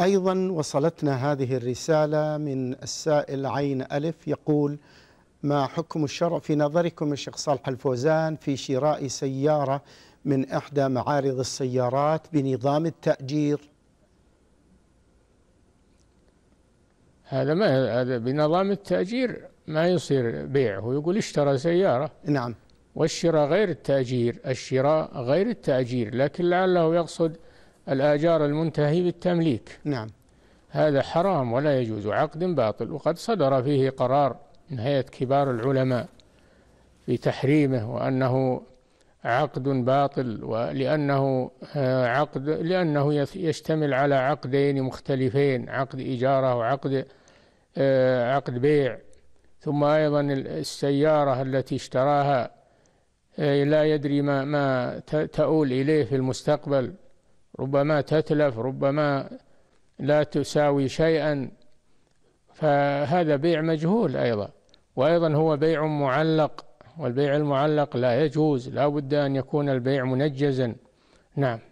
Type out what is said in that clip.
أيضا وصلتنا هذه الرسالة من السائل عين ألف يقول ما حكم الشرع في نظركم الشيخ صالح الفوزان في شراء سيارة من إحدى معارض السيارات بنظام التأجير هذا ما هذا بنظام التأجير ما يصير بيعه يقول اشترى سيارة نعم والشراء غير التأجير الشراء غير التأجير لكن لعله يقصد الآجار المنتهي بالتمليك نعم هذا حرام ولا يجوز عقد باطل وقد صدر فيه قرار من هيئة كبار العلماء في تحريمه وأنه عقد باطل ولأنه آه، عقد لأنه يشتمل على عقدين مختلفين عقد إجارة وعقد آه، عقد بيع ثم أيضا السيارة التي اشتراها آه، لا يدري ما ما تؤول إليه في المستقبل ربما تتلف ربما لا تساوي شيئا فهذا بيع مجهول أيضا وأيضا هو بيع معلق والبيع المعلق لا يجوز لا بد أن يكون البيع منجزا نعم